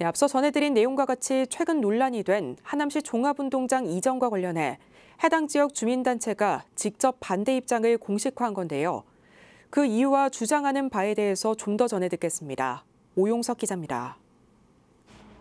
네, 앞서 전해드린 내용과 같이 최근 논란이 된 하남시 종합운동장 이전과 관련해 해당 지역 주민단체가 직접 반대 입장을 공식화한 건데요. 그 이유와 주장하는 바에 대해서 좀 더 전해 듣겠습니다. 오용석 기자입니다.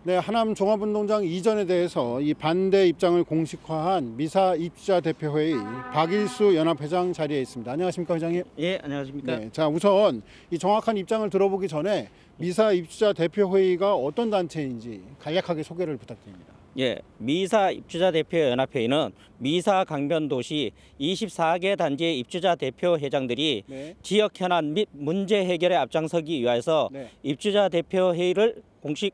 네, 하남 종합운동장 이전에 대해서 이 반대 입장을 공식화한 미사 입주자 대표회의 박일수 연합회장 자리에 있습니다. 안녕하십니까 회장님? 예, 안녕하십니까? 네, 자 우선 이 정확한 입장을 들어보기 전에 미사 입주자 대표회의가 어떤 단체인지 간략하게 소개를 부탁드립니다. 예, 미사 입주자 대표 연합회의는 미사 강변도시 24개 단지의 입주자 대표 회장들이 네. 지역 현안 및 문제 해결에 앞장서기 위해서 네. 입주자 대표 회의를 공식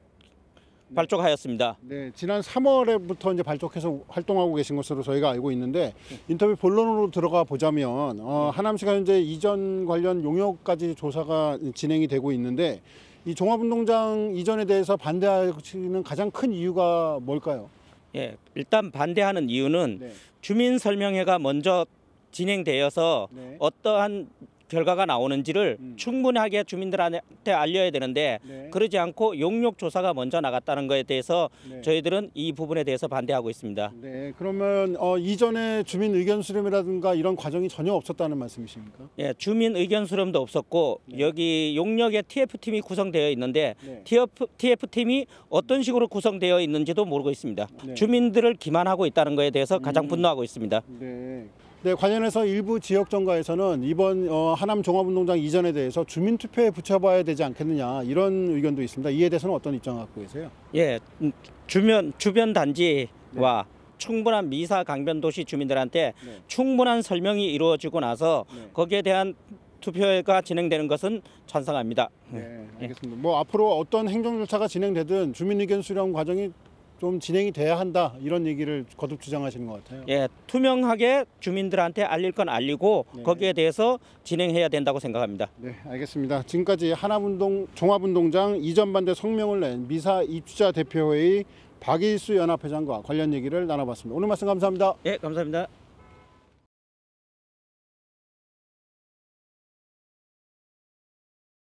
네. 발족하였습니다. 네, 지난 3월에부터 이제 발족해서 활동하고 계신 것으로 저희가 알고 있는데 인터뷰 본론으로 들어가 보자면 어, 네. 하남시가 현재 이전 관련 용역까지 조사가 진행이 되고 있는데 이 종합운동장 이전에 대해서 반대하시는 가장 큰 이유가 뭘까요? 예, 일단 반대하는 이유는 네. 주민 설명회가 먼저 진행되어서 네. 어떠한 결과가 나오는지를 음. 충분하게 주민들한테 알려야 되는데 네. 그러지 않고 용역 조사가 먼저 나갔다는 것에 대해서 네. 저희들은 이 부분에 대해서 반대하고 있습니다. 네, 그러면 어, 이전에 주민 의견 수렴이라든가 이런 과정이 전혀 없었다는 말씀이십니까? 예, 주민 의견 수렴도 없었고 네. 여기 용역의 TF 팀이 구성되어 있는데 네. TF 팀이 어떤 식으로 구성되어 있는지도 모르고 있습니다. 네. 주민들을 기만하고 있다는 것에 대해서 가장 음. 분노하고 있습니다. 네. 네, 관련해서 일부 지역 정가에서는 이번 어, 하남 종합운동장 이전에 대해서 주민투표에 붙여봐야 되지 않겠느냐 이런 의견도 있습니다. 이에 대해서는 어떤 입장 갖고 계세요? 예, 음, 주변 주변 단지와 네. 충분한 미사 강변 도시 주민들한테 네. 충분한 설명이 이루어지고 나서 네. 거기에 대한 투표가 진행되는 것은 찬성합니다. 네, 예. 알겠습니다. 뭐 앞으로 어떤 행정 절차가 진행되든 주민 의견 수렴 과정이 좀 진행이 돼야 한다 이런 얘기를 거듭 주장하시는 것 같아요. 예, 투명하게 주민들한테 알릴 건 알리고 네. 거기에 대해서 진행해야 된다고 생각합니다. 네, 알겠습니다. 지금까지 하나운동 종합운동장 이전 반대 성명을 낸 미사 입주자 대표회의 박일수 연합회장과 관련 얘기를 나눠봤습니다. 오늘 말씀 감사합니다. 예, 감사합니다.